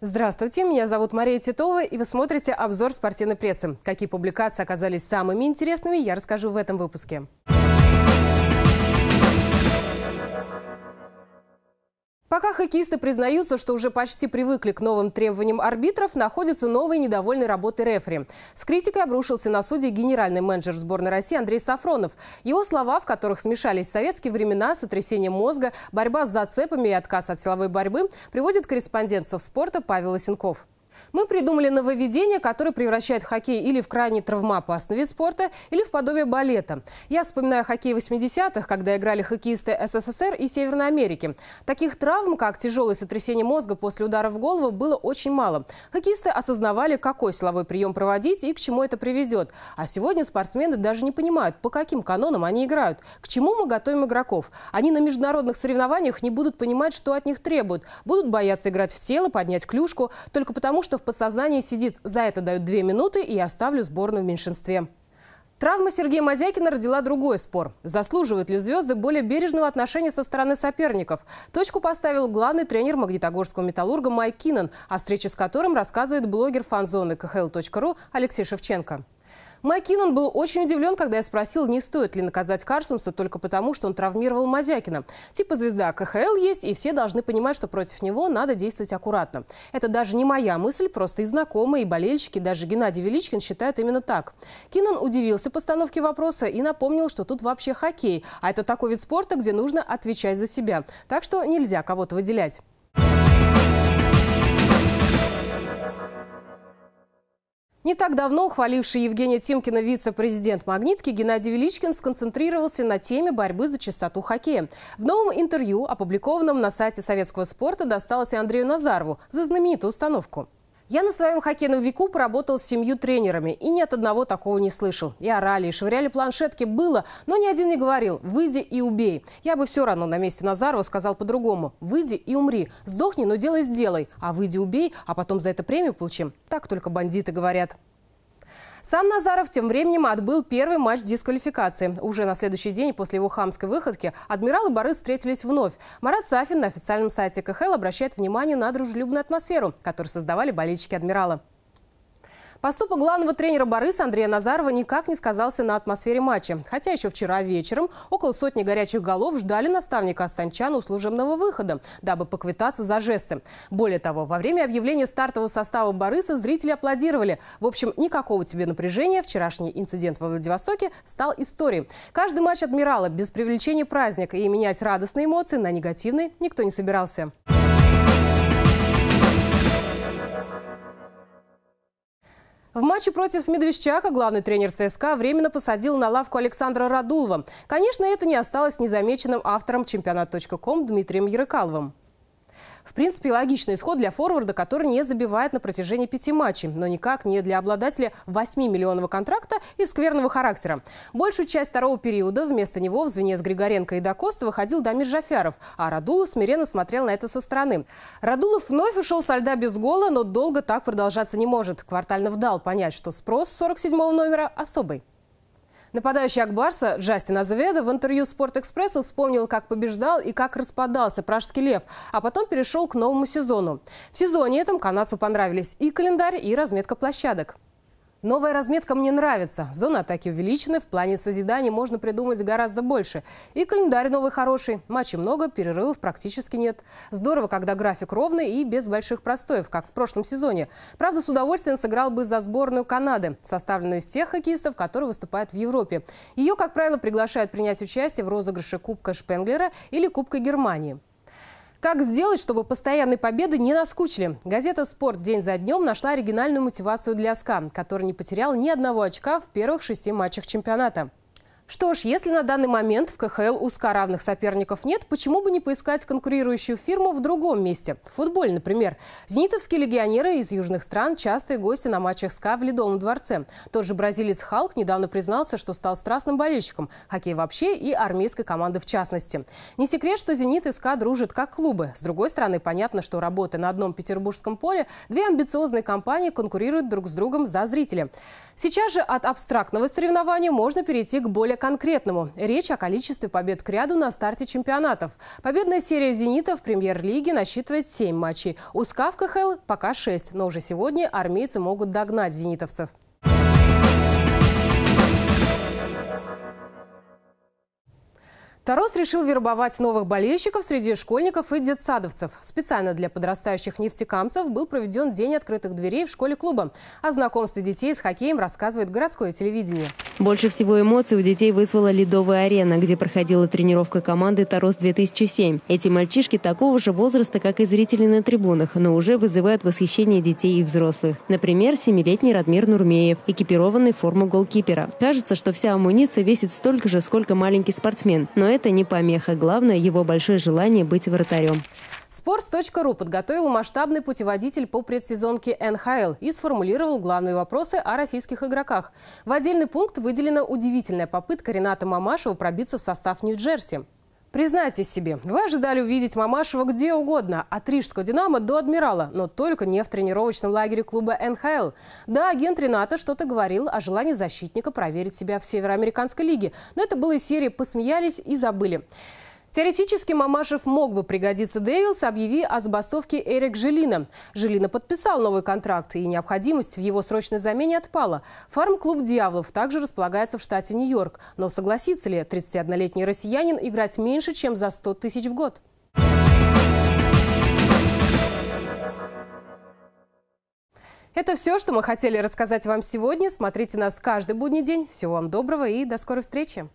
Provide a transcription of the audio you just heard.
Здравствуйте, меня зовут Мария Титова, и вы смотрите обзор спортивной прессы. Какие публикации оказались самыми интересными, я расскажу в этом выпуске. пока хоккеисты признаются, что уже почти привыкли к новым требованиям арбитров, находятся новые недовольные работы рефери. С критикой обрушился на суде генеральный менеджер сборной России Андрей Сафронов. Его слова, в которых смешались советские времена, сотрясение мозга, борьба с зацепами и отказ от силовой борьбы, приводит корреспондент спорта Павел Лосенков. Мы придумали нововведение, которое превращает хоккей или в крайне травмоопасный вид спорта, или в подобие балета. Я вспоминаю хоккей 80-х, когда играли хоккеисты СССР и Северной Америки. Таких травм, как тяжелое сотрясение мозга после удара в голову, было очень мало. Хоккеисты осознавали, какой силовой прием проводить и к чему это приведет. А сегодня спортсмены даже не понимают, по каким канонам они играют, к чему мы готовим игроков. Они на международных соревнованиях не будут понимать, что от них требуют. Будут бояться играть в тело, поднять клюшку, только потому, что что в подсознании сидит «за это дают две минуты, и я оставлю сборную в меньшинстве». Травма Сергея Мазякина родила другой спор. Заслуживают ли звезды более бережного отношения со стороны соперников? Точку поставил главный тренер магнитогорского металлурга Майк Кинан, о встрече с которым рассказывает блогер фанзоны khl.ru Алексей Шевченко. Макинон был очень удивлен, когда я спросил, не стоит ли наказать Карсумса только потому, что он травмировал Мазякина. Типа звезда КХЛ есть, и все должны понимать, что против него надо действовать аккуратно. Это даже не моя мысль, просто и знакомые, и болельщики, даже Геннадий Величкин считают именно так. Кинон удивился постановке вопроса и напомнил, что тут вообще хоккей, а это такой вид спорта, где нужно отвечать за себя. Так что нельзя кого-то выделять. Не так давно ухваливший Евгения Тимкина вице-президент «Магнитки» Геннадий Величкин сконцентрировался на теме борьбы за чистоту хоккея. В новом интервью, опубликованном на сайте советского спорта, досталось и Андрею Назарову за знаменитую установку. Я на своем хоккейном веку поработал с семью тренерами и ни от одного такого не слышал. И орали, и швыряли планшетки, было, но ни один не говорил «выйди и убей». Я бы все равно на месте Назарова сказал по-другому «выйди и умри, сдохни, но дело сделай, а выйди убей, а потом за это премию получим». Так только бандиты говорят. Сам Назаров тем временем отбыл первый матч дисквалификации. Уже на следующий день после его хамской выходки адмирал и Борис встретились вновь. Марат Сафин на официальном сайте КХЛ обращает внимание на дружелюбную атмосферу, которую создавали болельщики адмирала. Поступок главного тренера Бориса Андрея Назарова никак не сказался на атмосфере матча. Хотя еще вчера вечером около сотни горячих голов ждали наставника Останчана у служебного выхода, дабы поквитаться за жесты. Более того, во время объявления стартового состава Бориса зрители аплодировали. В общем, никакого тебе напряжения вчерашний инцидент во Владивостоке стал историей. Каждый матч «Адмирала» без привлечения праздника и менять радостные эмоции на негативные никто не собирался. В матче против Медвежчака главный тренер ЦСКА временно посадил на лавку Александра Радулова. Конечно, это не осталось незамеченным автором чемпионат.ком Дмитрием Ярыкаловым. В принципе, логичный исход для форварда, который не забивает на протяжении пяти матчей, но никак не для обладателя 8-миллионного контракта и скверного характера. Большую часть второго периода вместо него в звене с Григоренко и Дакоста выходил Дамир Жафяров, а Радулов смиренно смотрел на это со стороны. Радулов вновь ушел со льда без гола, но долго так продолжаться не может. Квартально вдал понять, что спрос 47-го номера особый. Нападающий Акбарса Джастин Азаведа в интервью «Спортэкспрессу» вспомнил, как побеждал и как распадался пражский лев, а потом перешел к новому сезону. В сезоне этом канадцу понравились и календарь, и разметка площадок. Новая разметка мне нравится. Зоны атаки увеличены, в плане созиданий можно придумать гораздо больше. И календарь новый хороший. Матчей много, перерывов практически нет. Здорово, когда график ровный и без больших простоев, как в прошлом сезоне. Правда, с удовольствием сыграл бы за сборную Канады, составленную из тех хоккеистов, которые выступают в Европе. Ее, как правило, приглашают принять участие в розыгрыше Кубка Шпенглера или Кубка Германии. Как сделать, чтобы постоянные победы не наскучили? Газета «Спорт. День за днем» нашла оригинальную мотивацию для СКА, который не потерял ни одного очка в первых шести матчах чемпионата. Что ж, если на данный момент в КХЛ равных соперников нет, почему бы не поискать конкурирующую фирму в другом месте? В футболе, например. Зенитовские легионеры из южных стран – частые гости на матчах СКА в Ледовом дворце. Тот же бразилец Халк недавно признался, что стал страстным болельщиком хоккей вообще и армейской команды в частности. Не секрет, что «Зенит» и СКА дружат как клубы. С другой стороны, понятно, что работая на одном петербургском поле, две амбициозные компании конкурируют друг с другом за зрителя. Сейчас же от абстрактного соревнования можно перейти к более конкретному. Речь о количестве побед к ряду на старте чемпионатов. Победная серия «Зенита» в премьер-лиге насчитывает 7 матчей. У «СКА» в КХЛ пока 6, но уже сегодня армейцы могут догнать «Зенитовцев». Тарос решил вербовать новых болельщиков среди школьников и детсадовцев. Специально для подрастающих нефтекамцев был проведен День открытых дверей в школе клуба. О знакомстве детей с хоккеем рассказывает городское телевидение. Больше всего эмоций у детей вызвала ледовая арена, где проходила тренировка команды «Тарос-2007». Эти мальчишки такого же возраста, как и зрители на трибунах, но уже вызывают восхищение детей и взрослых. Например, семилетний Радмир Нурмеев, экипированный в форму голкипера. Кажется, что вся амуниция весит столько же, сколько маленький спортсмен. Но это это не помеха. Главное – его большое желание быть вратарем. Sports.ru подготовил масштабный путеводитель по предсезонке НХЛ и сформулировал главные вопросы о российских игроках. В отдельный пункт выделена удивительная попытка Рената Мамашева пробиться в состав Нью-Джерси. Признайте себе, вы ожидали увидеть Мамашева где угодно, от рижского «Динамо» до «Адмирала», но только не в тренировочном лагере клуба НХЛ. Да, агент Рената что-то говорил о желании защитника проверить себя в Североамериканской лиге, но это было из серии «Посмеялись и забыли». Теоретически Мамашев мог бы пригодиться Дэвилс, объяви о забастовке Эрик Желина. Желина подписал новый контракт, и необходимость в его срочной замене отпала. Фарм-клуб «Дьяволов» также располагается в штате Нью-Йорк. Но согласится ли 31-летний россиянин играть меньше, чем за 100 тысяч в год? Это все, что мы хотели рассказать вам сегодня. Смотрите нас каждый будний день. Всего вам доброго и до скорой встречи.